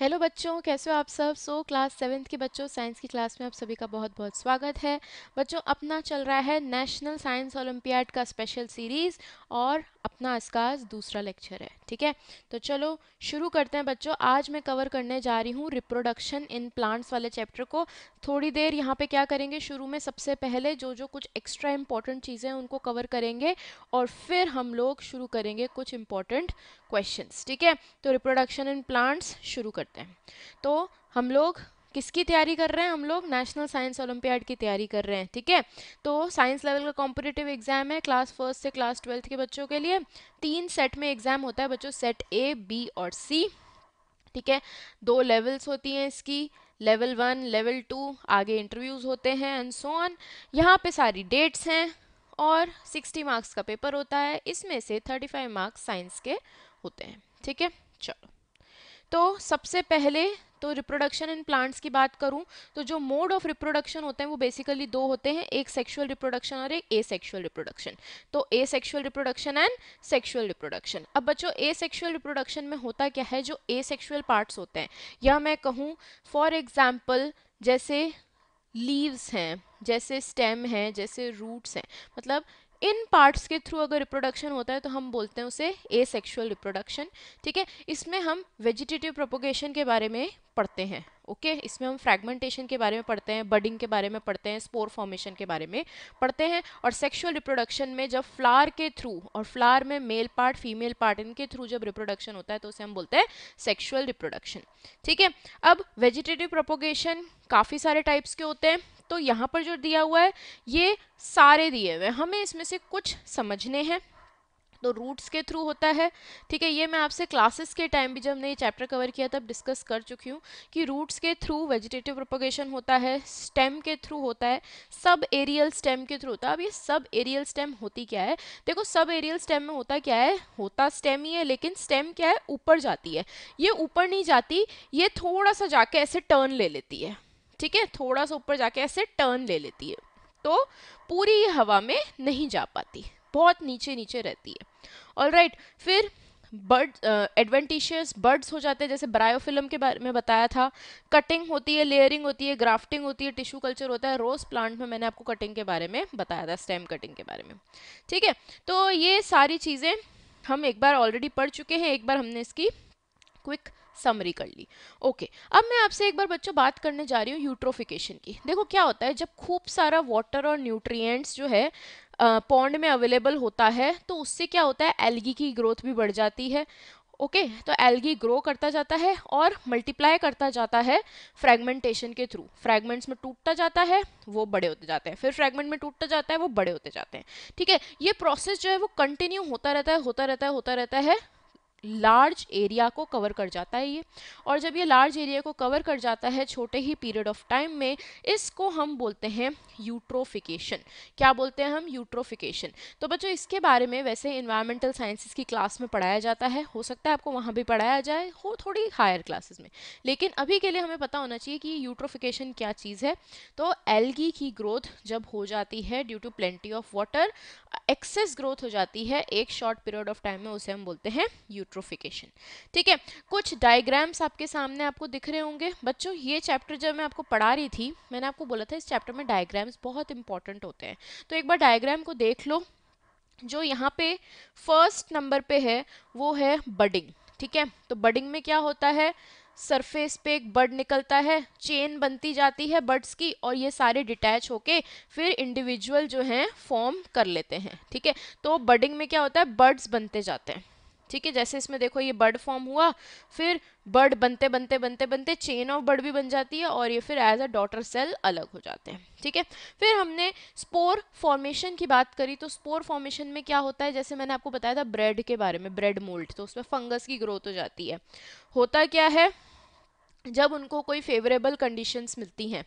Hello बच्चों कैसे हो आप सब सो क्लास सेवन्थ के बच्चों साइंस की क्लास में आप सभी का बहुत बहुत स्वागत है बच्चों अपना चल रहा है नेशनल साइंस ओलम्पियाड का स्पेशल सीरीज़ और अपना आज का दूसरा लेक्चर है ठीक है तो चलो शुरू करते हैं बच्चों आज मैं कवर करने जा रही हूँ रिप्रोडक्शन इन प्लांट्स वाले चैप्टर को थोड़ी देर यहाँ पे क्या करेंगे शुरू में सबसे पहले जो जो कुछ एक्स्ट्रा इम्पॉर्टेंट चीज़ें हैं उनको कवर करेंगे और फिर हम लोग शुरू करेंगे कुछ इम्पॉर्टेंट क्वेश्चन ठीक है तो रिप्रोडक्शन इन प्लांट्स शुरू करते हैं तो हम लोग किसकी तैयारी कर रहे हैं हम लोग नेशनल साइंस ओलंपियाड की तैयारी कर रहे हैं ठीक है तो साइंस लेवल का कॉम्पिटेटिव एग्जाम है क्लास फर्स्ट से क्लास ट्वेल्थ के बच्चों के लिए तीन सेट में एग्जाम होता है बच्चों सेट ए बी और सी ठीक है दो लेवल्स होती हैं इसकी लेवल वन लेवल टू आगे इंटरव्यूज़ होते हैं एंड सो ऑन यहाँ पे सारी डेट्स हैं और 60 मार्क्स का पेपर होता है इसमें से 35 मार्क्स साइंस के होते हैं ठीक है चलो तो सबसे पहले तो रिप्रोडक्शन इन प्लांट्स की बात करूं तो जो मोड ऑफ रिप्रोडक्शन होते हैं वो बेसिकली दो होते हैं एक सेक्सुअल रिप्रोडक्शन और एक ए सेक्शुअल रिप्रोडक्शन तो asexual reproduction and sexual reproduction अब बच्चों ए सेक्शुअल रिप्रोडक्शन में होता क्या है जो ए सेक्शुअल पार्ट्स होते हैं या मैं कहूँ फॉर एग्जाम्पल जैसे लीव्स हैं जैसे स्टेम हैं जैसे रूट्स हैं मतलब इन पार्ट्स के थ्रू अगर रिप्रोडक्शन होता है तो हम बोलते हैं उसे ए सेक्शुअल रिप्रोडक्शन ठीक है इसमें हम वेजिटेटिव प्रोपोगेशन के बारे में पढ़ते हैं ओके okay? इसमें हम फ्रैगमेंटेशन के बारे में पढ़ते हैं बडिंग के बारे में पढ़ते हैं स्पोर फॉर्मेशन के बारे में पढ़ते हैं और सेक्सुअल रिप्रोडक्शन में जब फ्लावर के थ्रू और फ्लावर में मेल पार्ट फीमेल पार्ट इनके थ्रू जब रिप्रोडक्शन होता है तो उसे हम बोलते हैं सेक्शुअल रिप्रोडक्शन ठीक है अब वेजिटेटिव प्रोपोगेशन काफ़ी सारे टाइप्स के होते हैं तो यहाँ पर जो दिया हुआ है ये सारे दिए हुए हैं हमें इसमें से कुछ समझने हैं तो रूट्स के थ्रू होता है ठीक है ये मैं आपसे क्लासेस के टाइम भी जब हमने ये चैप्टर कवर किया तब डिस्कस कर चुकी हूँ कि रूट्स के थ्रू वेजिटेटिव प्रोपोगेशन होता है स्टेम के थ्रू होता है सब एरियल स्टेम के थ्रू होता है अब ये सब एरियल स्टेम होती क्या है देखो सब एरियल स्टेम में होता क्या है होता स्टेम ही है लेकिन स्टेम क्या है ऊपर जाती है ये ऊपर नहीं जाती ये थोड़ा सा जाके ऐसे टर्न ले लेती है ठीक है थोड़ा सा ऊपर जाके ऐसे टर्न ले लेती है तो पूरी हवा में नहीं जा पाती बहुत नीचे नीचे रहती है ऑल राइट right, फिर बर्ड एडवेंटिशियस बर्ड्स हो जाते हैं जैसे ब्रायोफिल्म के बारे में बताया था कटिंग होती है लेयरिंग होती है ग्राफ्टिंग होती है टिश्यू कल्चर होता है रोज़ प्लांट में मैंने आपको कटिंग के बारे में बताया था स्टेम कटिंग के बारे में ठीक है तो ये सारी चीज़ें हम एक बार ऑलरेडी पढ़ चुके हैं एक बार हमने इसकी क्विक समरी कर ली ओके अब मैं आपसे एक बार बच्चों बात करने जा रही हूँ यूट्रोफिकेशन की देखो क्या होता है जब खूब सारा वाटर और न्यूट्रिएंट्स जो है पौंड में अवेलेबल होता है तो उससे क्या होता है एलगी की ग्रोथ भी बढ़ जाती है ओके okay, तो एल्गी ग्रो करता जाता है और मल्टीप्लाई करता जाता है फ्रैगमेंटेशन के थ्रू फ्रेगमेंट्स में टूटता जाता है वो बड़े होते जाते हैं फिर फ्रैगमेंट में टूटता जाता है वो बड़े होते जाते हैं ठीक है ये प्रोसेस जो है वो कंटिन्यू होता रहता है होता रहता है होता रहता है लार्ज एरिया को कवर कर जाता है ये और जब ये लार्ज एरिया को कवर कर जाता है छोटे ही पीरियड ऑफ टाइम में इसको हम बोलते हैं यूट्रोफिकेशन क्या बोलते हैं हम यूट्रोफिकेशन तो बच्चों इसके बारे में वैसे इन्वायरमेंटल साइंसिस की क्लास में पढ़ाया जाता है हो सकता है आपको वहाँ भी पढ़ाया जाए हो थोड़ी हायर क्लासेस में लेकिन अभी के लिए हमें पता होना चाहिए कि यूट्रोफिकेशन क्या चीज़ है तो एलगी की ग्रोथ जब हो जाती है due to plenty of water excess growth हो जाती है एक शॉर्ट पीरियड ऑफ टाइम में उसे हम बोलते हैं यूट्रो यूट्रोफिकेशन ठीक है कुछ डायग्राम्स आपके सामने आपको दिख रहे होंगे बच्चों ये चैप्टर जब मैं आपको पढ़ा रही थी मैंने आपको बोला था इस चैप्टर में डायग्राम्स बहुत इंपॉर्टेंट होते हैं तो एक बार डायग्राम को देख लो जो यहाँ पे फर्स्ट नंबर पे है वो है बडिंग ठीक है तो बडिंग में क्या होता है सरफेस पे एक बर्ड निकलता है चेन बनती जाती है बर्ड्स की और ये सारे डिटैच होके फिर इंडिविजुअल जो हैं फॉर्म कर लेते हैं ठीक है तो बर्डिंग में क्या होता है बर्ड्स बनते जाते हैं ठीक है जैसे इसमें देखो ये बर्ड फॉर्म हुआ फिर बर्ड बनते बनते बनते बनते चेन ऑफ बर्ड भी बन जाती है और ये फिर एज अ डॉटर सेल अलग हो जाते हैं ठीक है फिर हमने स्पोर फॉर्मेशन की बात करी तो स्पोर फॉर्मेशन में क्या होता है जैसे मैंने आपको बताया था ब्रेड के बारे में ब्रेड मोल्ट तो उसमें फंगस की ग्रोथ हो जाती है होता क्या है जब उनको कोई फेवरेबल कंडीशंस मिलती हैं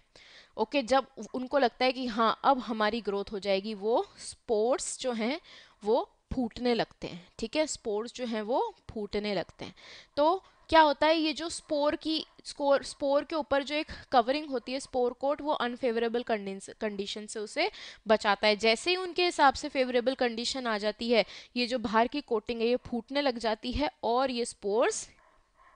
ओके okay, जब उनको लगता है कि हाँ अब हमारी ग्रोथ हो जाएगी वो स्पोर्ट्स जो हैं वो फूटने लगते हैं ठीक है स्पोर्स जो हैं वो फूटने लगते हैं तो क्या होता है ये जो स्पोर की स्कोर स्पोर के ऊपर जो एक कवरिंग होती है स्पोर कोट वो अनफेवरेबल कंडीशन से उसे बचाता है जैसे ही उनके हिसाब से फेवरेबल कंडीशन आ जाती है ये जो बाहर की कोटिंग है ये फूटने लग जाती है और ये स्पोर्स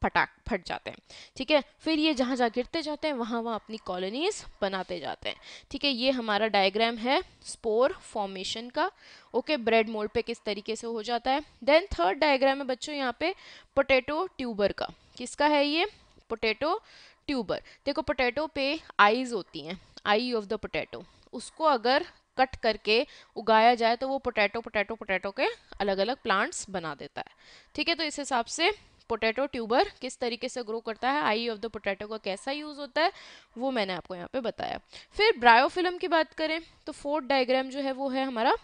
फटाक फट जाते हैं ठीक है फिर ये जहाँ जहाँ गिरते जाते हैं वहाँ वहाँ अपनी कॉलोनीज बनाते जाते हैं ठीक है ये हमारा डायग्राम है स्पोर फॉर्मेशन का ओके ब्रेड मोल्ड पे किस तरीके से हो जाता है देन थर्ड डायग्राम है बच्चों यहाँ पे पोटैटो ट्यूबर का किसका है ये पोटैटो ट्यूबर देखो पोटैटो पे आईज होती हैं आई ऑफ द पोटैटो उसको अगर कट करके उगाया जाए तो वो पोटैटो पोटैटो पोटैटो के अलग अलग प्लांट्स बना देता है ठीक है तो इस हिसाब से पोटैटो ट्यूबर किस तरीके से ग्रो करता है आई ऑफ द पोटैटो का कैसा यूज़ होता है वो मैंने आपको यहाँ पे बताया फिर ब्रायोफिल्म की बात करें तो फोर्थ डायग्राम जो है वो है हमारा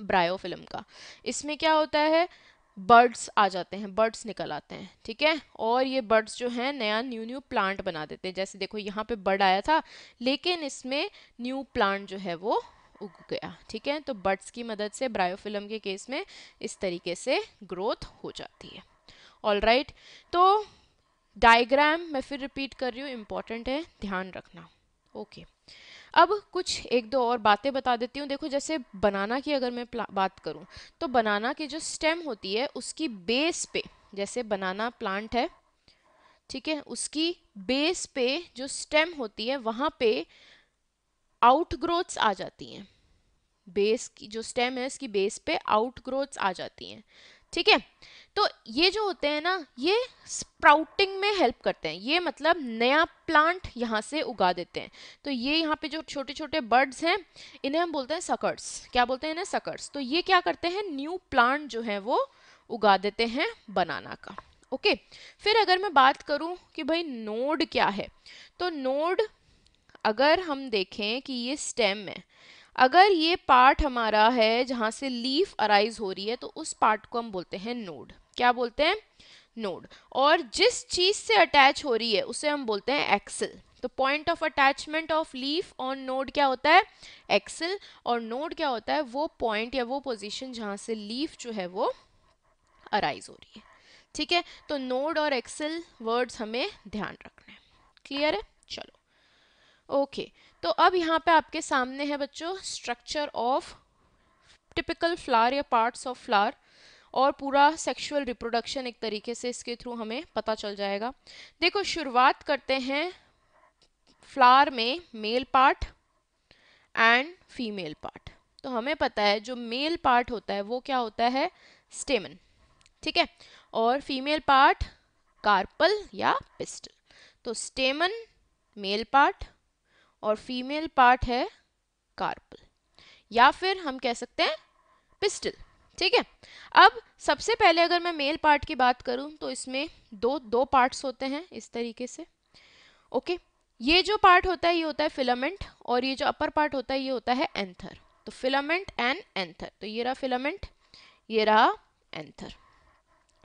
ब्रायोफिल्म का इसमें क्या होता है बर्ड्स आ जाते हैं बर्ड्स निकल आते हैं ठीक है और ये बर्ड्स जो हैं नया न्यू न्यू प्लांट बना देते हैं जैसे देखो यहाँ पे बर्ड आया था लेकिन इसमें न्यू प्लांट जो है वो उग गया ठीक है तो बर्ड्स की मदद से ब्रायोफिल्म के केस में इस तरीके से ग्रोथ हो जाती है ऑल राइट तो डायग्राम मैं फिर रिपीट कर रही हूँ इम्पॉर्टेंट है ध्यान रखना ओके okay. अब कुछ एक दो और बातें बता देती हूँ देखो जैसे बनाना की अगर मैं बात करूँ तो बनाना की जो स्टेम होती है उसकी बेस पे जैसे बनाना प्लांट है ठीक है उसकी बेस पे जो स्टेम होती है वहाँ पे आउट ग्रोथ्स आ जाती हैं बेस की जो स्टेम है इसकी बेस पे आउट ग्रोथ्स आ जाती हैं ठीक है तो ये जो होते हैं ना ये स्प्राउटिंग में हेल्प करते हैं ये मतलब नया प्लांट यहाँ से उगा देते हैं तो ये यहाँ पे जो छोटे छोटे बर्ड्स हैं इन्हें हम बोलते हैं सकर्स क्या बोलते हैं इन्हें सकर्स तो ये क्या करते हैं न्यू प्लांट जो है वो उगा देते हैं बनाना का ओके फिर अगर मैं बात करूँ कि भाई नोड क्या है तो नोड अगर हम देखें कि ये स्टेम है अगर ये पार्ट हमारा है जहाँ से लीफ अराइज हो रही है तो उस पार्ट को हम बोलते हैं नोड क्या बोलते हैं नोड और जिस चीज़ से अटैच हो रही है उसे हम बोलते हैं एक्सेल तो point of attachment of leaf on node क्या होता है एक्सेल और नोड क्या होता है वो पॉइंट या वो पोजिशन जहां से लीफ जो है वो अराइज हो रही है ठीक है तो नोड और एक्सेल वर्ड्स हमें ध्यान रखना है क्लियर है चलो ओके तो अब यहाँ पे आपके सामने है बच्चों स्ट्रक्चर ऑफ टिपिकल फ्लावर या पार्ट्स ऑफ फ्लावर और पूरा सेक्सुअल रिप्रोडक्शन एक तरीके से इसके थ्रू हमें पता चल जाएगा देखो शुरुआत करते हैं फ्लावर में male part and female part तो हमें पता है जो मेल पार्ट होता है वो क्या होता है स्टेमन ठीक है और फीमेल पार्ट कार्पल या पिस्टल तो स्टेमन मेल पार्ट और फीमेल पार्ट है कार्पल या फिर हम कह सकते हैं पिस्टल ठीक है अब सबसे पहले अगर मैं मेल पार्ट की बात करूं तो इसमें दो दो पार्ट्स होते हैं इस तरीके से ओके ये जो पार्ट होता है ये होता है फिलामेंट और ये जो अपर पार्ट होता है ये होता है एंथर तो फिलामेंट एंड एंथर तो ये रहा फिलामेंट ये रहा एंथर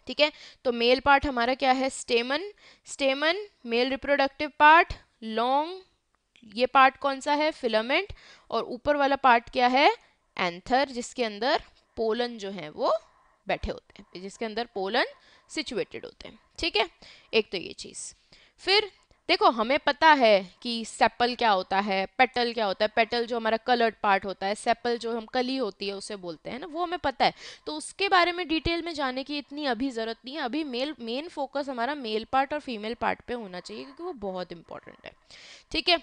ठीक है तो मेल पार्ट हमारा क्या है stamen stamen male reproductive part long ये पार्ट कौन सा है फिलामेंट और ऊपर वाला पार्ट क्या है एंथर जिसके अंदर पोलन जो है वो बैठे होते हैं जिसके अंदर पोलन सिचुएटेड होते हैं ठीक है एक तो ये चीज़ फिर देखो हमें पता है कि सेप्पल क्या होता है पेटल क्या होता है पेटल जो हमारा कलर्ड पार्ट होता है सेप्पल जो हम कली होती है उसे बोलते हैं ना वो हमें पता है तो उसके बारे में डिटेल में जाने की इतनी अभी ज़रूरत नहीं है अभी मेल मेन फोकस हमारा मेल पार्ट और फीमेल पार्ट पे होना चाहिए क्योंकि वो बहुत इंपॉर्टेंट है ठीक है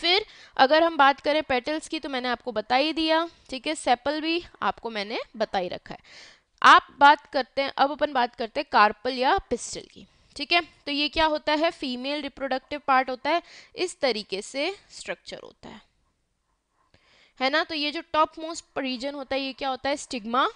फिर अगर हम बात करें पेटल्स की तो मैंने आपको बता ही दिया ठीक है सेपल भी आपको मैंने बता ही रखा है आप बात करते हैं अब अपन बात करते हैं कार्पल या पिस्टल की ठीक है तो ये क्या होता है फीमेल रिप्रोडक्टिव पार्ट होता है इस तरीके से स्ट्रक्चर होता है है ना तो ये जो टॉप मोस्ट रीजन होता है ये क्या होता है स्टिग्मा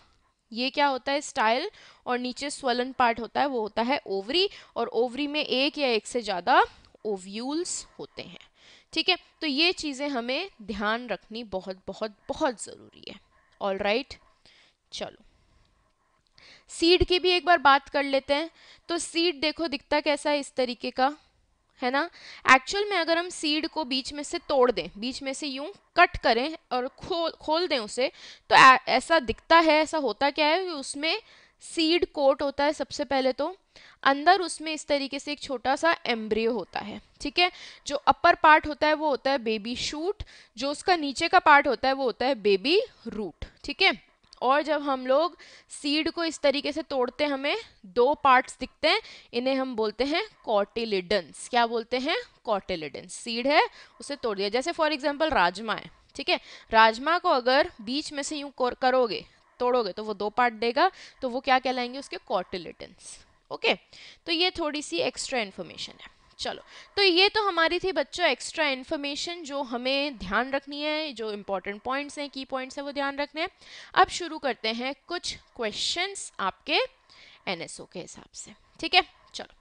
ये क्या होता है स्टाइल और नीचे स्वलन पार्ट होता है वो होता है ओवरी और ओवरी में एक या एक से ज़्यादा ओव्यूल्स होते हैं ठीक है तो ये चीज़ें हमें ध्यान रखनी बहुत बहुत बहुत ज़रूरी है ऑल राइट right? चलो सीड की भी एक बार बात कर लेते हैं तो सीड देखो दिखता कैसा है इस तरीके का है ना एक्चुअल में अगर हम सीड को बीच में से तोड़ दें बीच में से यूं कट करें और खोल खोल दें उसे तो ऐसा दिखता है ऐसा होता क्या है उसमें सीड कोट होता है सबसे पहले तो अंदर उसमें इस तरीके से एक छोटा सा एम्ब्रियो होता है ठीक है जो अपर पार्ट होता है वो होता है बेबी शूट जो उसका नीचे का पार्ट होता है वो होता है बेबी रूट ठीक है और जब हम लोग सीड को इस तरीके से तोड़ते हमें दो पार्ट्स दिखते हैं इन्हें हम बोलते हैं कॉटिलिडन्स क्या बोलते हैं कॉटिलिडन्स सीड है उसे तोड़ दिया जैसे फॉर एग्जाम्पल राजमा है ठीक है राजमा को अगर बीच में से यूँ करोगे तोड़ोगे तो वो दो पार्ट देगा तो वो क्या कहलाएंगे उसके कॉटिलिटन्स ओके तो ये थोड़ी सी एक्स्ट्रा इन्फॉर्मेशन है चलो तो ये तो हमारी थी बच्चों एक्स्ट्रा इन्फॉर्मेशन जो हमें ध्यान रखनी है जो इम्पोर्टेंट पॉइंट्स हैं की पॉइंट्स हैं वो ध्यान रखने हैं अब शुरू करते हैं कुछ क्वेश्चंस आपके एनएसओ के हिसाब से ठीक है चलो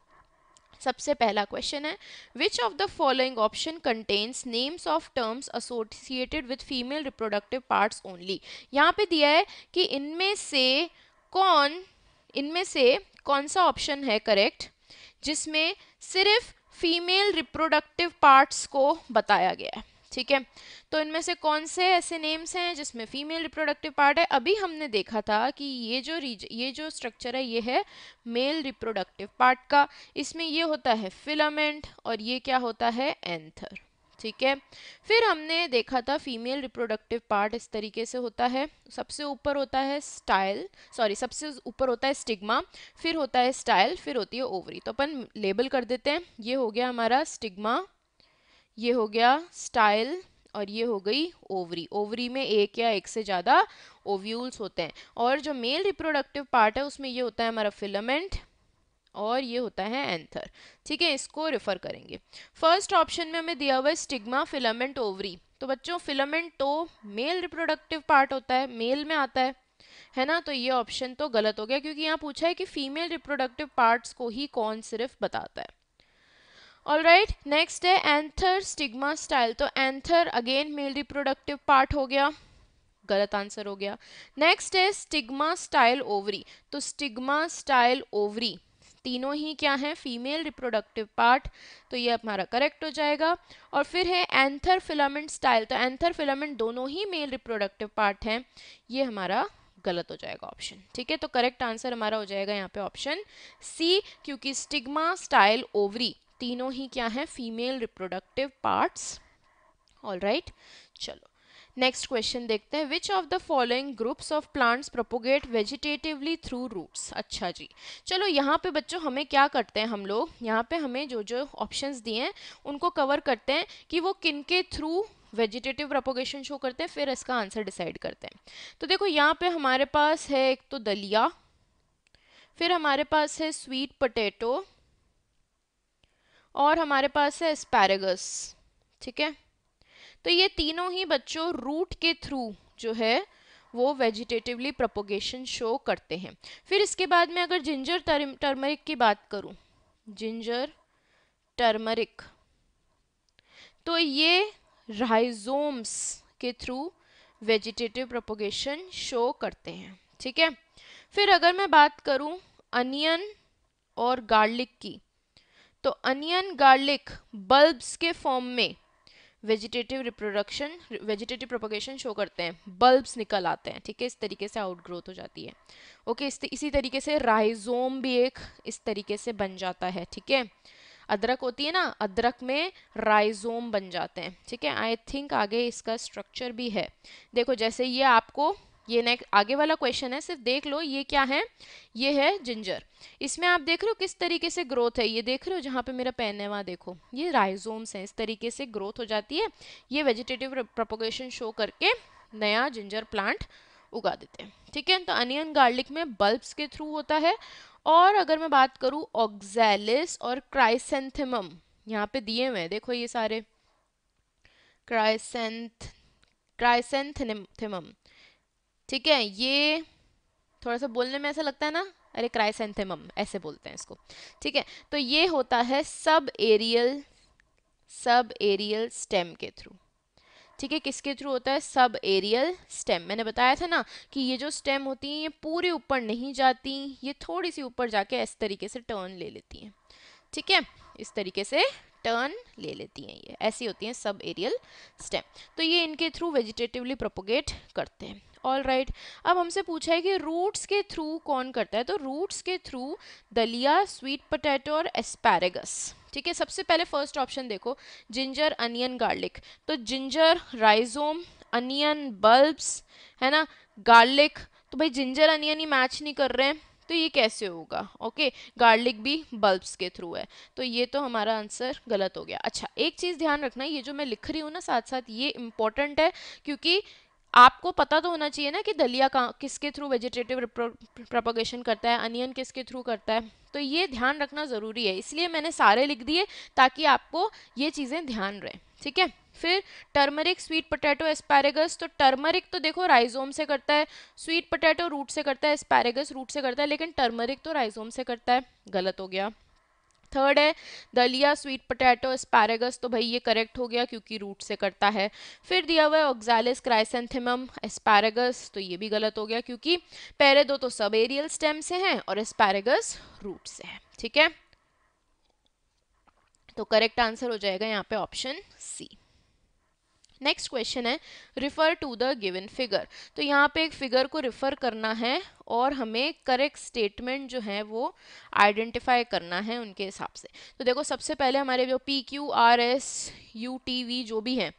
सबसे पहला क्वेश्चन है which of the following option contains names of terms associated with female reproductive parts only यहाँ पे दिया है कि इनमें से कौन इनमें से कौन सा ऑप्शन है करेक्ट जिसमें सिर्फ फीमेल रिप्रोडक्टिव पार्ट्स को बताया गया है ठीक है तो इनमें से कौन से ऐसे नेम्स हैं जिसमें फीमेल रिप्रोडक्टिव पार्ट है अभी हमने देखा था कि ये जो रीज ये जो स्ट्रक्चर है ये है मेल रिप्रोडक्टिव पार्ट का इसमें ये होता है फिलामेंट और ये क्या होता है एंथर ठीक है फिर हमने देखा था फीमेल रिप्रोडक्टिव पार्ट इस तरीके से होता है सबसे ऊपर होता है स्टाइल सॉरी सबसे ऊपर होता है स्टिग्मा फिर होता है स्टाइल फिर होती है ओवरी तो अपन लेबल कर देते हैं ये हो गया हमारा स्टिग्मा ये हो गया स्टाइल और ये हो गई ओवरी ओवरी में एक या एक से ज़्यादा ओव्यूल्स होते हैं और जो मेल रिप्रोडक्टिव पार्ट है उसमें ये होता है हमारा फिलामेंट और ये होता है एंथर ठीक है इसको रेफर करेंगे फर्स्ट ऑप्शन में हमें दिया हुआ है स्टिग्मा फिलामेंट ओवरी तो बच्चों फिलामेंट तो मेल रिप्रोडक्टिव पार्ट होता है मेल में आता है है ना तो ये ऑप्शन तो गलत हो गया क्योंकि यहाँ पूछा है कि फीमेल रिप्रोडक्टिव पार्ट्स को ही कौन सिर्फ बताता है ऑल राइट नेक्स्ट है एंथर स्टिग्मा स्टाइल तो anther again male reproductive part हो गया गलत आंसर हो गया नेक्स्ट है स्टिग्मा स्टाइल ओवरी तो स्टिग्मा स्टाइल ओवरी तीनों ही क्या हैं फीमेल रिप्रोडक्टिव पार्ट तो ये हमारा करेक्ट हो जाएगा और फिर है एंथर फिलामेंट स्टाइल तो एंथर फिलामेंट दोनों ही मेल रिप्रोडक्टिव पार्ट हैं ये हमारा गलत हो जाएगा ऑप्शन ठीक है तो करेक्ट आंसर हमारा हो जाएगा यहाँ पे ऑप्शन सी क्योंकि स्टिग्मा स्टाइल ओवरी तीनों ही क्या हैं female reproductive parts all right चलो नेक्स्ट क्वेश्चन देखते हैं which of the following groups of plants propagate vegetatively through roots अच्छा जी चलो यहाँ पे बच्चों हमें क्या करते हैं हम लोग यहाँ पे हमें जो जो ऑप्शंस दिए हैं उनको कवर करते हैं कि वो किन के थ्रू वेजिटेटिव प्रोपोगेशन शो करते हैं फिर इसका आंसर डिसाइड करते हैं तो देखो यहाँ पे हमारे पास है एक तो दलिया फिर हमारे पास है स्वीट पटेटो और हमारे पास है स्पैरगस ठीक है तो ये तीनों ही बच्चों रूट के थ्रू जो है वो वेजिटेटिवली प्रोपोगेशन शो करते हैं फिर इसके बाद में अगर जिंजर टर्मरिक की बात करूं जिंजर टर्मरिक तो ये राइजोम्स के थ्रू वेजिटेटिव प्रोपोगेशन शो करते हैं ठीक है फिर अगर मैं बात करूं अनियन और गार्लिक की तो अनियन गार्लिक बल्ब्स के फॉर्म में vegetative reproduction vegetative propagation show करते हैं बल्ब्स निकल आते हैं ठीक है इस तरीके से आउट ग्रोथ हो जाती है ओके इस इसी तरीके से राइजोम भी एक इस तरीके से बन जाता है ठीक है अदरक होती है ना अदरक में राइजोम बन जाते हैं ठीक है आई थिंक आगे इसका स्ट्रक्चर भी है देखो जैसे ये आपको ये नेक्स्ट आगे वाला क्वेश्चन है सिर्फ देख लो ये क्या है ये है जिंजर इसमें आप देख रहे हो किस तरीके से ग्रोथ है ये देख रहे हो जहाँ पे मेरा पेन है वहाँ देखो ये राइजोम्स हैं इस तरीके से ग्रोथ हो जाती है ये वेजिटेटिव प्रोपोगेशन शो करके नया जिंजर प्लांट उगा देते हैं ठीक है तो अनियन गार्लिक में बल्ब्स के थ्रू होता है और अगर मैं बात करूँ ऑक्जेलिस और क्राइसेंथेमम यहाँ पे दिए हुए देखो ये सारे क्राइसेंथ क्राइसेंथेमम ठीक है ये थोड़ा सा बोलने में ऐसा लगता है ना अरे क्राइसेंथेमम ऐसे बोलते हैं इसको ठीक है तो ये होता है sub aerial sub aerial stem के थ्रू ठीक है किसके थ्रू होता है सब एरियल स्टेम मैंने बताया था ना कि ये जो स्टेम होती हैं ये पूरी ऊपर नहीं जाती ये थोड़ी सी ऊपर जाके इस तरीके से टर्न ले लेती हैं ठीक है इस तरीके से टर्न ले लेती हैं ये ऐसी होती हैं सब एरियल स्टेम तो ये इनके थ्रू वेजिटेटिवली प्रोपोगेट करते हैं ऑल राइट right. अब हमसे पूछा है कि रूट्स के थ्रू कौन करता है तो रूट्स के थ्रू दलिया स्वीट पोटैटो और एस्पैरेगस ठीक है सबसे पहले फर्स्ट ऑप्शन देखो जिंजर अनियन गार्लिक तो जिंजर राइजोम अनियन बल्ब्स है ना गार्लिक तो भाई जिंजर अनियन ही मैच नहीं कर रहे हैं तो ये कैसे होगा ओके गार्लिक भी बल्ब्स के थ्रू है तो ये तो हमारा आंसर गलत हो गया अच्छा एक चीज़ ध्यान रखना ये जो मैं लिख रही हूँ ना साथ साथ ये इम्पॉर्टेंट है क्योंकि आपको पता तो होना चाहिए ना कि दलिया का किसके थ्रू वेजिटेटिव प्रोपोगेशन करता है अनियन किसके थ्रू करता है तो ये ध्यान रखना ज़रूरी है इसलिए मैंने सारे लिख दिए ताकि आपको ये चीज़ें ध्यान रहे ठीक है फिर टर्मरिक स्वीट पोटैटो एस्पैरेगस तो टर्मरिक तो देखो राइजोम से करता है स्वीट पोटैटो रूट से करता है एस्पैरेगस रूट से करता है लेकिन टर्मरिक तो राइजोम से करता है गलत हो गया थर्ड है दलिया स्वीट पोटैटो एस्पैरेगस तो भाई ये करेक्ट हो गया क्योंकि रूट से करता है फिर दिया हुआ है ऑक्जालिस क्राइसेंथेमम एस्पैरेगस तो ये भी गलत हो गया क्योंकि पहले दो तो सब एरियल स्टेम से हैं और एस्पैरेगस रूट से है ठीक है तो करेक्ट आंसर हो जाएगा यहाँ पे ऑप्शन सी नेक्स्ट क्वेश्चन है refer to the given figure तो यहाँ पे एक फिगर को रिफ़र करना है और हमें करेक्ट स्टेटमेंट जो है वो आइडेंटिफाई करना है उनके हिसाब से तो देखो सबसे पहले हमारे जो P Q R S U T V जो भी हैं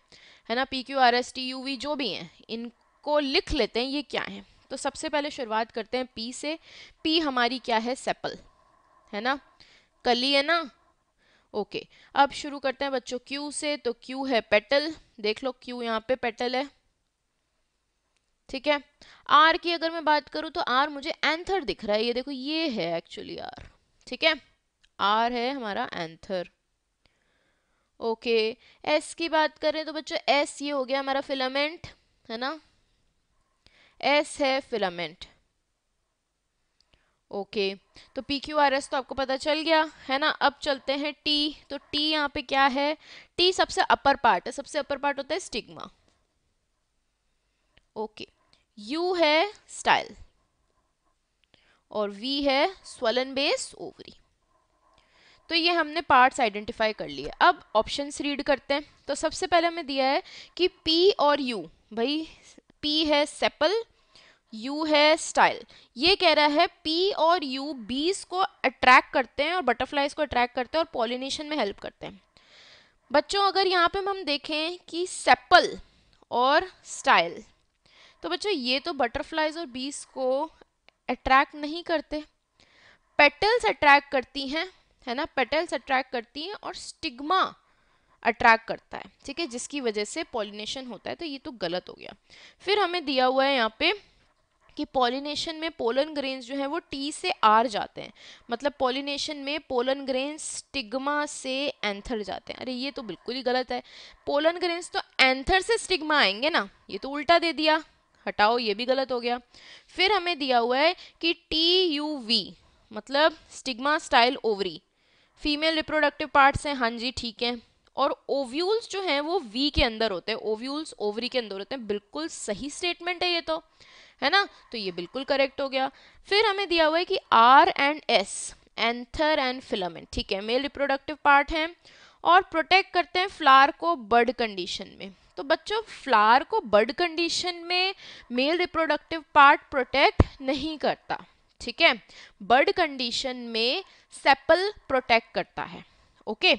है ना P Q R S T U V जो भी हैं इनको लिख लेते हैं ये क्या है तो सबसे पहले शुरुआत करते हैं पी से पी हमारी क्या है सेपल है ना कली है ना ओके अब शुरू करते हैं बच्चों क्यू से तो क्यू है पेटल देख लो क्यू यहाँ पे पेटल है ठीक है आर की अगर मैं बात करूं तो आर मुझे एंथर दिख रहा है ये देखो ये है एक्चुअली आर ठीक है आर है हमारा एंथर ओके एस की बात करें तो बच्चों एस ये हो गया हमारा फिलामेंट है ना एस है फिलामेंट ओके तो पी क्यू आर एस तो आपको पता चल गया है ना अब चलते हैं टी तो टी यहाँ पे क्या है टी सबसे अपर पार्ट है सबसे अपर पार्ट होता है स्टिग्मा ओके यू है स्टाइल और वी है स्वलन बेस ओवरी तो ये हमने पार्ट्स आइडेंटिफाई कर लिए अब ऑप्शंस रीड करते हैं तो सबसे पहले हमें दिया है कि पी और यू भाई पी है सेपल यू है स्टाइल ये कह रहा है पी और यू बीस को अट्रैक्ट करते हैं और बटरफ्लाइज को अट्रैक्ट करते हैं और पॉलिनेशन में हेल्प करते हैं बच्चों अगर यहाँ पे हम देखें कि सेप्पल और स्टाइल तो बच्चों ये तो बटरफ्लाइज और बीज को अट्रैक्ट नहीं करते पेटल्स अट्रैक्ट करती हैं है ना पेटल्स अट्रैक्ट करती हैं और स्टिग्मा अट्रैक्ट करता है ठीक है जिसकी वजह से पॉलिनेशन होता है तो ये तो गलत हो गया फिर हमें दिया हुआ है यहाँ पे कि पॉलिनेशन में पोलन ग्रेन्स जो हैं वो टी से आर जाते हैं मतलब पॉलिनेशन में पोलन ग्रेन्स स्टिग्मा से एंथर जाते हैं अरे ये तो बिल्कुल ही गलत है पोलन ग्रेन्स तो एंथर से स्टिग्मा आएंगे ना ये तो उल्टा दे दिया हटाओ ये भी गलत हो गया फिर हमें दिया हुआ है कि टी यू वी मतलब stigma style ovary female reproductive parts हैं हाँ जी ठीक है और ओव्यूल्स जो हैं वो वी के अंदर होते हैं ओव्यूल्स ओवरी के अंदर होते हैं बिल्कुल सही स्टेटमेंट है ये तो है ना तो ये बिल्कुल करेक्ट हो गया फिर हमें दिया हुआ है कि R and S anther and filament ठीक है मेल रिप्रोडक्टिव पार्ट है और प्रोटेक्ट करते हैं फ्लार को बर्ड कंडीशन में तो बच्चों फ्लार को बर्ड कंडीशन में मेल रिप्रोडक्टिव पार्ट प्रोटेक्ट नहीं करता ठीक है बर्ड कंडीशन में सेपल प्रोटेक्ट करता है ओके okay?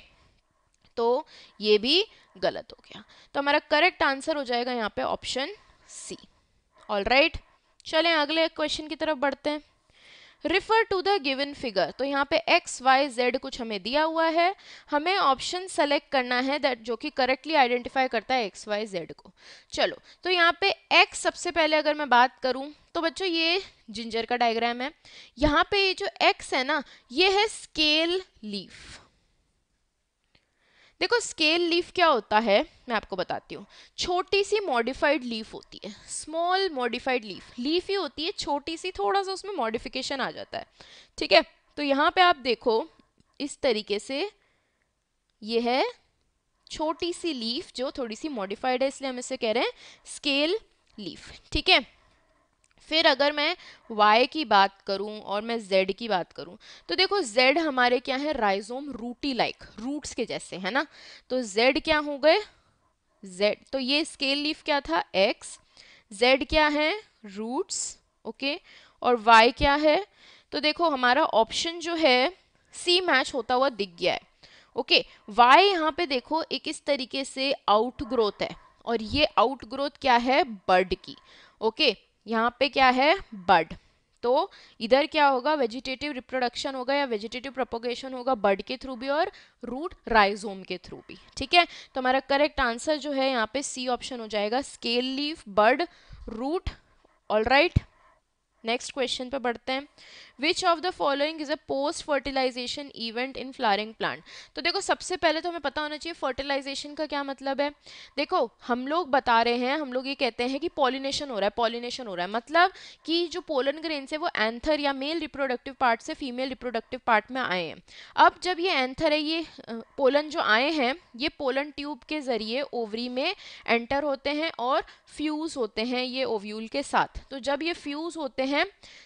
तो ये भी गलत हो गया तो हमारा करेक्ट आंसर हो जाएगा यहाँ पे ऑप्शन सी ऑल राइट चले अगले क्वेश्चन की तरफ बढ़ते हैं refer to the given figure तो यहाँ पे एक्स वाई जेड कुछ हमें दिया हुआ है हमें ऑप्शन सेलेक्ट करना है दैट जो कि करेक्टली आइडेंटिफाई करता है एक्स वाई जेड को चलो तो यहाँ पे एक्स सबसे पहले अगर मैं बात करूँ तो बच्चों ये जिंजर का डायग्राम है यहाँ पे ये जो एक्स है ना ये है स्केल लीफ देखो स्केल लीफ क्या होता है मैं आपको बताती हूँ छोटी सी मॉडिफाइड लीफ होती है स्मॉल मॉडिफाइड लीफ लीफ ही होती है छोटी सी थोड़ा सा उसमें मॉडिफिकेशन आ जाता है ठीक है तो यहाँ पे आप देखो इस तरीके से ये है छोटी सी लीफ जो थोड़ी सी मॉडिफाइड है इसलिए हम इसे कह रहे हैं स्केल लीफ ठीक है फिर अगर मैं y की बात करूं और मैं z की बात करूं तो देखो z हमारे क्या है राइजोम रूटी लाइक रूट्स के जैसे है ना तो z क्या हो गए z तो ये स्केल लीफ क्या था x z क्या है रूट्स ओके और y क्या है तो देखो हमारा ऑप्शन जो है सी मैच होता हुआ दिख गया है ओके okay, y यहाँ पे देखो एक इस तरीके से आउट ग्रोथ है और ये आउट ग्रोथ क्या है बर्ड की ओके okay, यहाँ पे क्या है बर्ड तो इधर क्या होगा वेजिटेटिव रिप्रोडक्शन होगा या वेजिटेटिव प्रोपोगेशन होगा बर्ड के थ्रू भी और रूट राइजोम के थ्रू भी ठीक है तो हमारा करेक्ट आंसर जो है यहाँ पे सी ऑप्शन हो जाएगा scale leaf bud root all right next question पे बढ़ते हैं which of the following is a post fertilization event in flowering plant तो देखो सबसे पहले तो हमें पता होना चाहिए फर्टिलाइजेशन का क्या मतलब है देखो हम लोग बता रहे हैं हम लोग ये कहते हैं कि पॉलिनेशन हो रहा है पॉलिनेशन हो रहा है मतलब कि जो पोलन ग्रेन्स है वो एंथर या मेल रिप्रोडक्टिव पार्ट से फीमेल रिप्रोडक्टिव पार्ट में आए हैं अब जब ये एंथर है ये पोलन जो आए हैं ये पोलन ट्यूब के ज़रिए ओवरी में एंटर होते हैं और फ्यूज़ होते हैं ये ओव्यूल के साथ तो जब ये फ्यूज़ होते हैं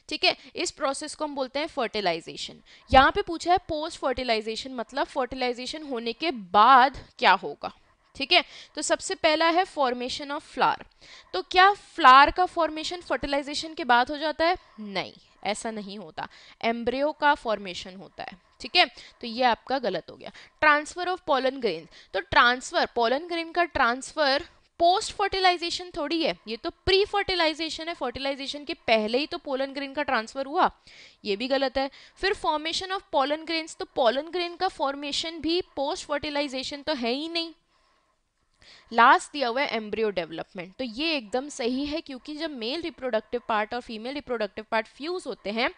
ठीक है इस प्रोसेस को जिसको हम बोलते हैं फर्टिलाइजेशन यहाँ पे पूछा है पोस्ट फर्टिलाइजेशन मतलब फर्टिलाइजेशन होने के बाद क्या होगा ठीक है तो सबसे पहला है फॉर्मेशन ऑफ फ्लार तो क्या फ्लार का फॉर्मेशन फर्टिलाइजेशन के बाद हो जाता है नहीं ऐसा नहीं होता एम्ब्रियो का फॉर्मेशन होता है ठीक है तो ये आपका गलत हो गया ट्रांसफर ऑफ पोलन ग्रेन तो ट्रांसफर पोलन ग्रेन का ट्रांसफर पोस्ट फर्टिलाइजेशन थोड़ी है ये तो प्री फर्टिलाइजेशन है फर्टिलाइजेशन के पहले ही तो पोलन ग्रेन का ट्रांसफर हुआ ये भी गलत है फिर फॉर्मेशन ऑफ पोलन ग्रेन्स तो पोलन ग्रेन का फॉर्मेशन भी पोस्ट फर्टिलाइजेशन तो है ही नहीं लास्ट दिया हुआ है एम्ब्रियो डेवलपमेंट तो ये एकदम सही है क्योंकि जब मेल रिप्रोडक्टिव पार्ट और फीमेल रिप्रोडक्टिव पार्ट फ्यूज होते हैं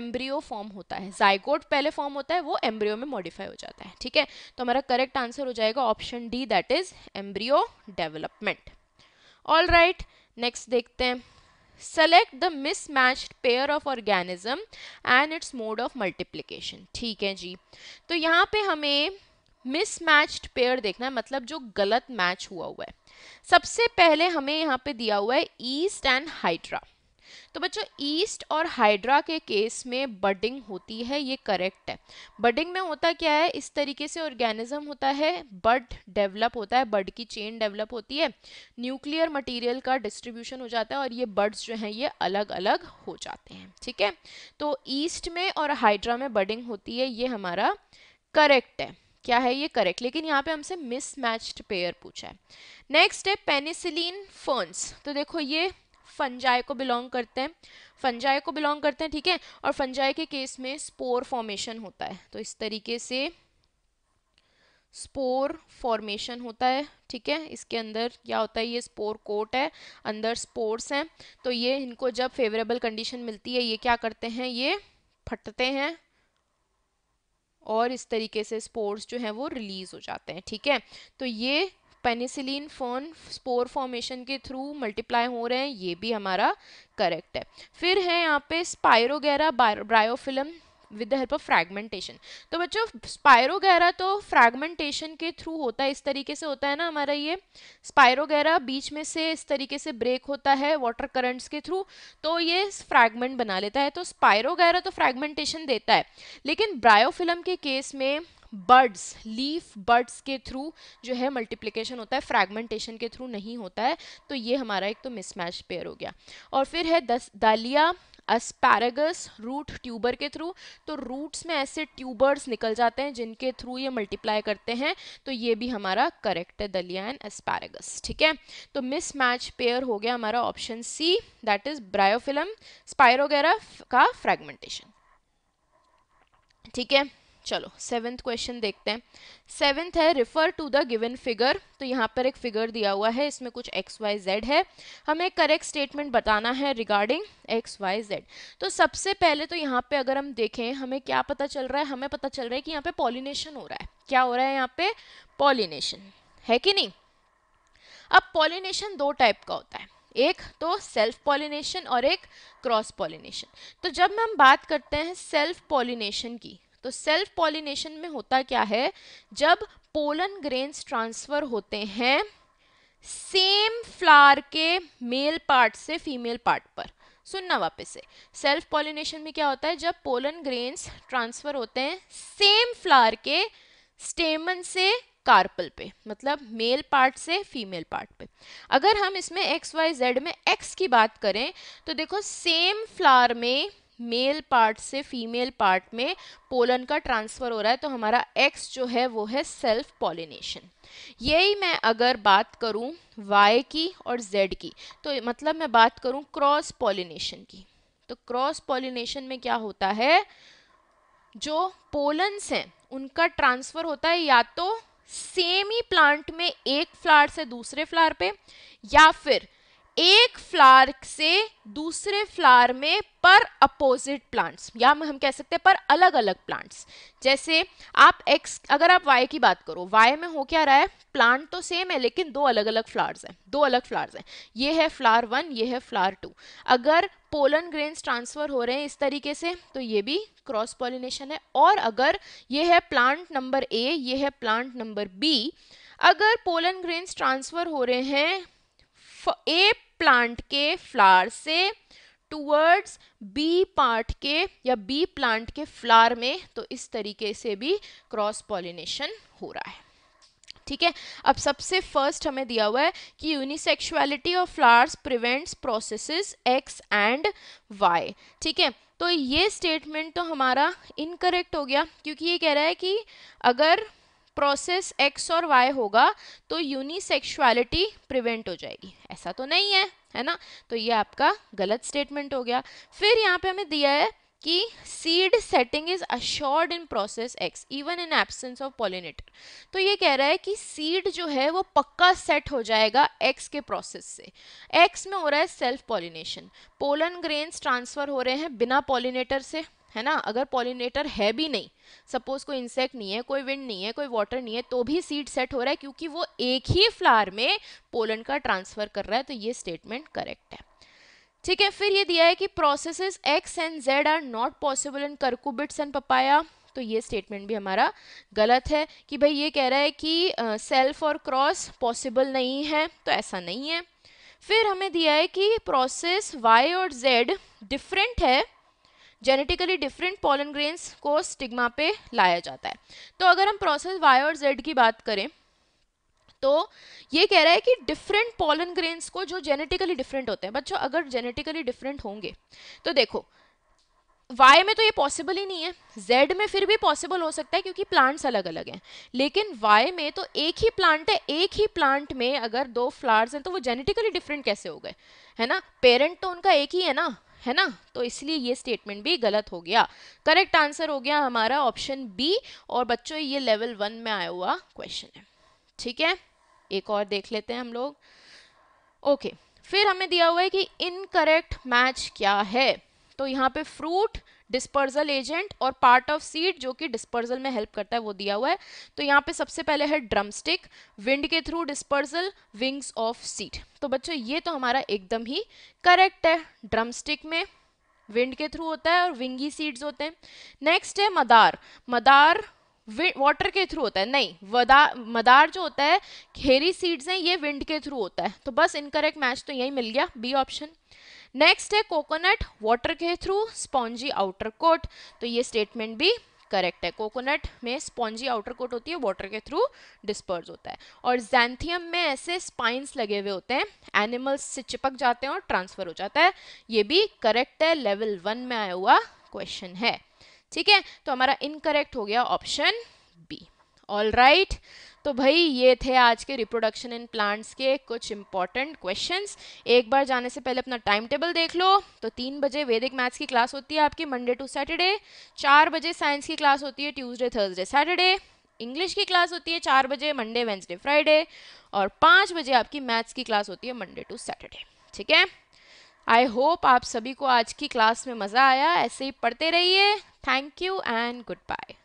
एम्ब्रियो फॉर्म होता है जाइगोट पहले फॉर्म होता है वो एम्ब्रियो में मॉडिफाई हो जाता है ठीक है तो हमारा करेक्ट आंसर हो जाएगा option D that is embryo development all right next देखते हैं select the mismatched pair of organism and its mode of multiplication ठीक है जी तो यहाँ पे हमें मिसमैच्ड पेयर देखना है मतलब जो गलत मैच हुआ हुआ है सबसे पहले हमें यहाँ पे दिया हुआ है ईस्ट एंड हाइड्रा तो बच्चों ईस्ट और हाइड्रा के केस में बडिंग होती है ये करेक्ट है बडिंग में होता क्या है इस तरीके से ऑर्गेनिज्म होता है बड डेवलप होता है बड की चेन डेवलप होती है न्यूक्लियर मटेरियल का डिस्ट्रीब्यूशन हो जाता है और ये बर्ड्स जो हैं ये अलग अलग हो जाते हैं ठीक है तो ईस्ट में और हाइड्रा में बडिंग होती है ये हमारा करेक्ट है क्या है ये करेक्ट लेकिन यहाँ पे हमसे मिसमैच्ड पेयर पूछा है नेक्स्ट है पेनिसिलिन फर्न्स तो देखो ये फंजाई को बिलोंग करते हैं फंजाई को बिलोंग करते हैं ठीक है और फंजाई के केस में स्पोर फॉर्मेशन होता है तो इस तरीके से स्पोर फॉर्मेशन होता है ठीक है इसके अंदर क्या होता है ये स्पोर कोट है अंदर स्पोर्स हैं तो ये इनको जब फेवरेबल कंडीशन मिलती है ये क्या करते हैं ये फटते हैं और इस तरीके से स्पोर्स जो हैं वो रिलीज़ हो जाते हैं ठीक है तो ये पेनिसिलिन फोन स्पोर फॉर्मेशन के थ्रू मल्टीप्लाई हो रहे हैं ये भी हमारा करेक्ट है फिर है यहाँ पे spirogyra bryophyllum with the help of fragmentation तो बच्चों स्पायरोगैरा तो फ्रैगमेंटेशन के थ्रू होता है इस तरीके से होता है ना हमारा ये स्पायरोगैरा बीच में से इस तरीके से ब्रेक होता है वाटर करंट्स के थ्रू तो ये फ्रैगमेंट बना लेता है तो स्पायरोगैरा तो फ्रैगमेंटेशन देता है लेकिन ब्रायोफिल्म के केस में बर्ड्स लीफ बर्ड्स के थ्रू जो है मल्टीप्लिकेशन होता है फ्रैगमेंटेशन के थ्रू नहीं होता है तो ये हमारा एक तो मिसमैच पेयर हो गया और फिर है दस दालिया अस्पैरागस रूट ट्यूबर के थ्रू तो रूट्स में ऐसे ट्यूबर्स निकल जाते हैं जिनके थ्रू ये मल्टीप्लाई करते हैं तो ये भी हमारा करेक्ट है दलिया एंड अस्पैरागस ठीक है तो मिस मैच पेयर हो गया हमारा option C that is bryophyllum वगैरह का फ्रेगमेंटेशन ठीक है चलो सेवेंथ क्वेश्चन देखते हैं सेवेंथ है refer to the given figure तो यहाँ पर एक फिगर दिया हुआ है इसमें कुछ एक्स वाई जेड है हमें करेक्ट स्टेटमेंट बताना है रिगार्डिंग एक्स वाई जेड तो सबसे पहले तो यहाँ पे अगर हम देखें हमें क्या पता चल रहा है हमें पता चल रहा है कि यहाँ पे पॉलिनेशन हो रहा है क्या हो रहा है यहाँ पे पॉलिनेशन है कि नहीं अब पॉलिनेशन दो टाइप का होता है एक तो सेल्फ पॉलिनेशन और एक क्रॉस पॉलिनेशन तो जब हम बात करते हैं सेल्फ पॉलिनेशन की तो सेल्फ पॉलिनेशन में होता क्या है जब पोलन ग्रेन्स ट्रांसफ़र होते हैं सेम फ्लावर के मेल पार्ट से फीमेल पार्ट पर सुनना वापस से सेल्फ पॉलिनेशन में क्या होता है जब पोलन ग्रेन्स ट्रांसफ़र होते हैं सेम फ्लावर के स्टेमन से कार्पल पे मतलब मेल पार्ट से फीमेल पार्ट पे अगर हम इसमें एक्स वाई जेड में एक्स की बात करें तो देखो सेम फ्लावर में मेल पार्ट से फीमेल पार्ट में पोलन का ट्रांसफ़र हो रहा है तो हमारा एक्स जो है वो है सेल्फ पॉलिनेशन यही मैं अगर बात करूं वाई की और जेड की तो मतलब मैं बात करूं क्रॉस पॉलिनेशन की तो क्रॉस पॉलिनेशन में क्या होता है जो पोलन्स हैं उनका ट्रांसफ़र होता है या तो सेम ही प्लांट में एक फ्लावर से दूसरे फ्लावर पे या फिर एक फ्लावर से दूसरे फ्लावर में पर अपोजिट प्लांट्स या हम कह सकते हैं पर अलग अलग प्लांट्स जैसे आप एक्स अगर आप वाई की बात करो वाई में हो क्या रहा है प्लांट तो सेम है लेकिन दो अलग अलग फ्लावर्स हैं दो अलग फ्लावर्स हैं ये है फ्लावर वन ये है फ्लावर टू अगर पोलन ग्रेन्स ट्रांसफ़र हो रहे हैं इस तरीके से तो ये भी क्रॉस पॉलिनेशन है और अगर ये है प्लांट नंबर ए ये है प्लांट नंबर बी अगर पोलन ग्रेन्स ट्रांसफ़र हो रहे हैं ए प्लांट के फ्लावर से टूवर्ड्स बी पार्ट के या बी प्लांट के फ्लावर में तो इस तरीके से भी क्रॉस पॉलिनेशन हो रहा है ठीक है अब सबसे फर्स्ट हमें दिया हुआ है कि unisexuality of flowers prevents processes X and Y ठीक है तो ये स्टेटमेंट तो हमारा इनकरेक्ट हो गया क्योंकि ये कह रहा है कि अगर प्रोसेस एक्स और वाई होगा तो यूनिसेक्सुअलिटी प्रिवेंट हो जाएगी ऐसा तो नहीं है है ना तो ये आपका गलत स्टेटमेंट हो गया फिर यहाँ पे हमें दिया है कि seed setting is assured in process X even in absence of pollinator तो ये कह रहा है कि सीड जो है वो पक्का सेट हो जाएगा एक्स के प्रोसेस से एक्स में हो रहा है self pollination pollen grains transfer हो रहे हैं बिना पोलिनेटर से है ना अगर पॉलिनेटर है भी नहीं सपोज कोई इंसेक्ट नहीं है कोई विंड नहीं है कोई वाटर नहीं है तो भी सीड सेट हो रहा है क्योंकि वो एक ही फ्लावर में पोलन का ट्रांसफर कर रहा है तो ये स्टेटमेंट करेक्ट है ठीक है फिर ये दिया है कि process X and Z are not possible in cucurbits and papaya तो ये स्टेटमेंट भी हमारा गलत है कि भाई ये कह रहा है कि सेल्फ और क्रॉस पॉसिबल नहीं है तो ऐसा नहीं है फिर हमें दिया है कि प्रोसेस वाई और जेड डिफरेंट है जेनेटिकली डिफरेंट पॉलन ग्रेन्स को स्टिग्मा पे लाया जाता है तो अगर हम प्रोसेस वाई और जेड की बात करें तो ये कह रहा है कि डिफरेंट पॉलन ग्रेन्स को जो जेनेटिकली डिफरेंट होते हैं बच्चों अगर जेनेटिकली डिफरेंट होंगे तो देखो वाई में तो ये पॉसिबल ही नहीं है जेड में फिर भी पॉसिबल हो सकता है क्योंकि प्लांट्स अलग अलग हैं लेकिन वाई में तो एक ही प्लांट है एक ही प्लांट में अगर दो फ्लावर्स हैं तो वो जेनेटिकली डिफरेंट कैसे हो गए है ना पेरेंट तो उनका एक ही है ना है ना तो इसलिए ये स्टेटमेंट भी गलत हो गया करेक्ट आंसर हो गया हमारा ऑप्शन बी और बच्चों ये लेवल वन में आया हुआ क्वेश्चन है ठीक है एक और देख लेते हैं हम लोग ओके फिर हमें दिया हुआ है कि इनकरेक्ट मैच क्या है तो यहाँ पे फ्रूट डिस्पर्जल एजेंट और पार्ट ऑफ सीड जो कि डिस्पर्जल में हेल्प करता है वो दिया हुआ है तो यहाँ पे सबसे पहले है ड्रमस्टिक विंड के through dispersal wings of seed तो बच्चों ये तो हमारा एकदम ही करेक्ट है ड्रमस्टिक में विंड के थ्रू होता है और विंगी सीड्स होते हैं नेक्स्ट है मदार मदार वाटर के थ्रू होता है नहीं वदा मदार जो होता है खेरी सीड्स हैं ये विंड के थ्रू होता है तो बस इनकरेक्ट मैच तो यही मिल गया बी ऑप्शन नेक्स्ट है कोकोनट वाटर के थ्रू स्पॉन्जी आउटर कोट तो ये स्टेटमेंट भी करेक्ट है कोकोनट में स्पॉन्जी आउटर कोट होती है वाटर के थ्रू डिस्पर्स होता है और जैंथियम में ऐसे स्पाइंस लगे हुए होते हैं एनिमल्स से चिपक जाते हैं और ट्रांसफर हो जाता है ये भी करेक्ट है लेवल वन में आया हुआ क्वेश्चन है ठीक है तो हमारा इनकरेक्ट हो गया ऑप्शन बी ऑल राइट तो भाई ये थे आज के रिप्रोडक्शन इन प्लांट्स के कुछ इंपॉर्टेंट क्वेश्चंस एक बार जाने से पहले अपना टाइम टेबल देख लो तो तीन बजे वैदिक मैथ्स की क्लास होती है आपकी मंडे टू सैटरडे चार बजे साइंस की क्लास होती है ट्यूसडे थर्सडे सैटरडे इंग्लिश की क्लास होती है चार बजे मंडे वेंसडे फ्राइडे और पाँच बजे आपकी मैथ्स की क्लास होती है मंडे टू सैटरडे ठीक है आई होप आप सभी को आज की क्लास में मज़ा आया ऐसे ही पढ़ते रहिए thank you and good bye